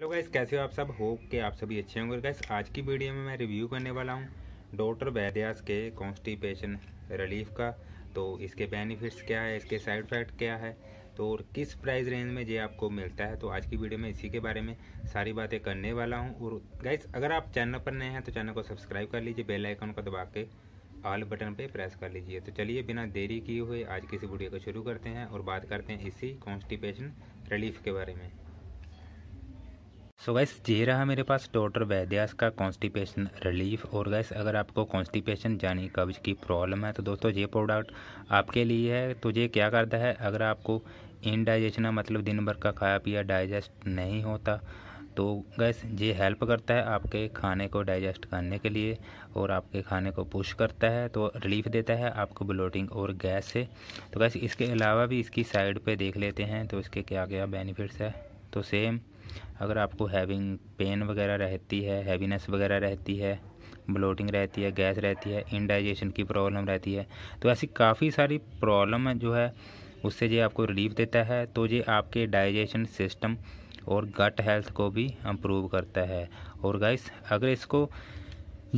hello guys कैसे हो आप सब होप के आप सभी अच्छे होंगे गाइस आज की वीडियो में मैं रिव्यू करने वाला हूँ डॉक्टर वैद्यास के कॉन्स्टिपेशन रिलीफ का तो इसके बेनिफिट्स क्या है इसके साइड इफेक्ट क्या है तो और किस प्राइस रेंज में ये आपको मिलता है तो आज की वीडियो में इसी के बारे में सारी बातें करने वाला हूँ और गाइस अगर आप चैनल पर नए हैं तो चैनल को सब्सक्राइब कर लीजिए बेल आइकन को दबा के ऑल बटन पे प्रेस कर लीजिए तो चलिए बिना देरी किए हुए आज की इस वीडियो को शुरू करते हैं और बात करते हैं इसी कॉन्स्टिपेशन रिलीफ के बारे में सो गैस ये रहा मेरे पास डॉक्टर वैद्यास का कॉन्स्टिपेशन रिलीफ और गैस अगर आपको कॉन्स्टिपेशन यानी कब्ज की प्रॉब्लम है तो दोस्तों ये प्रोडक्ट आपके लिए है तो ये क्या करता है अगर आपको इनडाइजेशन मतलब दिन भर का खाया पिया डाइजेस्ट नहीं होता तो गैस ये हेल्प करता है आपके खाने को डाइजेस्ट करने के लिए और आपके खाने को पुश करता है तो रिलीफ देता है आपको ब्लोटिंग और गैस से तो गैस इसके अलावा भी इसकी साइड पे देख लेते हैं तो इसके क्या क्या बेनिफिट्स है तो सेम अगर आपको हैविंग पेन वगैरह रहती है हैवीनेस वगैरह रहती है ब्लोटिंग रहती है गैस रहती है इनडाइजेशन की प्रॉब्लम रहती है तो ऐसी काफ़ी सारी प्रॉब्लम जो है उससे ये आपको रिलीफ देता है तो ये आपके डाइजेशन सिस्टम और गट हेल्थ को भी इम्प्रूव करता है और गाइस अगर इसको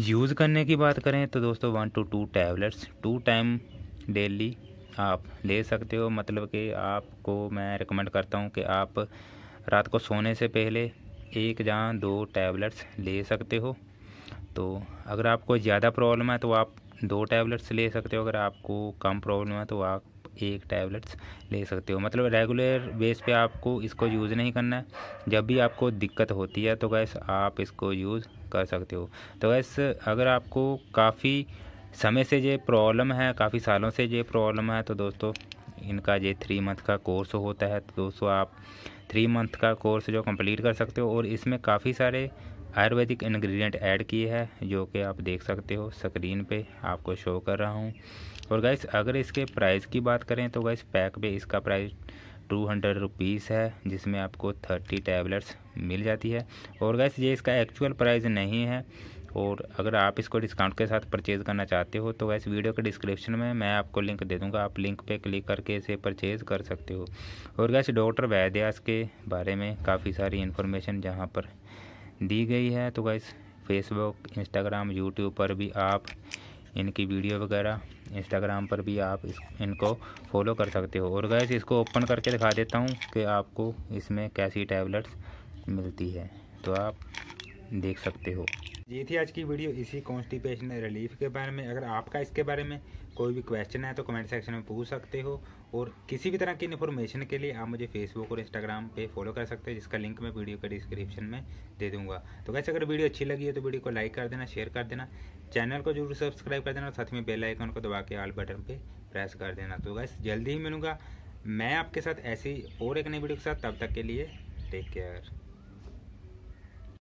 यूज़ करने की बात करें तो दोस्तों one to two tablets two time daily आप ले सकते हो मतलब कि आपको मैं रिकमेंड करता हूँ कि आप रात को सोने से पहले एक या दो टैबलेट्स ले सकते हो तो अगर आपको ज़्यादा प्रॉब्लम है तो आप दो टैबलेट्स ले सकते हो अगर आपको कम प्रॉब्लम है तो आप एक टैबलेट्स ले सकते हो मतलब रेगुलर बेस पे आपको इसको यूज़ नहीं करना है जब भी आपको दिक्कत होती है तो गैस आप इसको यूज़ कर सकते हो तो गैस अगर आपको काफ़ी समय से ये प्रॉब्लम है काफ़ी सालों से ये प्रॉब्लम है तो दोस्तों इनका ये थ्री मंथ का कोर्स होता है तो दोस्तों आप थ्री मंथ का कोर्स जो कंप्लीट कर सकते हो और इसमें काफ़ी सारे आयुर्वेदिक इन्ग्रीडियंट ऐड किए हैं जो कि आप देख सकते हो स्क्रीन पे आपको शो कर रहा हूँ और गैस अगर इसके प्राइस की बात करें तो गैस पैक पे इसका प्राइस टू हंड्रेड है जिसमें आपको थर्टी टैबलेट्स मिल जाती है और गैस ये इसका एक्चुअल प्राइस नहीं है और अगर आप इसको डिस्काउंट के साथ परचेज़ करना चाहते हो तो वैसे वीडियो के डिस्क्रिप्शन में मैं आपको लिंक दे दूँगा आप लिंक पे क्लिक करके इसे परचेज़ कर सकते हो और वैसे डॉक्टर वैद्यास के बारे में काफ़ी सारी इन्फॉर्मेशन जहाँ पर दी गई है तो वैसे फेसबुक इंस्टाग्राम यूट्यूब पर भी आप इनकी वीडियो वगैरह इंस्टाग्राम पर भी आप इस इनको फॉलो कर सकते हो और गैस इसको ओपन करके दिखा देता हूँ कि आपको इसमें कैसी टैबलेट्स मिलती है तो आप देख सकते हो ये थी आज की वीडियो इसी कॉन्स्टिपेशन रिलीफ के बारे में अगर आपका इसके बारे में कोई भी क्वेश्चन है तो कमेंट सेक्शन में पूछ सकते हो और किसी भी तरह की इन्फॉर्मेशन के लिए आप मुझे फेसबुक और इंस्टाग्राम पे फॉलो कर सकते हैं जिसका लिंक मैं वीडियो के डिस्क्रिप्शन में दे दूंगा तो कैसे अगर वीडियो अच्छी लगी है तो वीडियो को लाइक कर देना शेयर कर देना चैनल को जरूर सब्सक्राइब कर देना और साथ में बेल आइकन को दबा के ऑल बटन पर प्रेस कर देना तो वैसे जल्दी ही मिलूंगा मैं आपके साथ ऐसी और एक नई वीडियो के साथ तब तक के लिए टेक केयर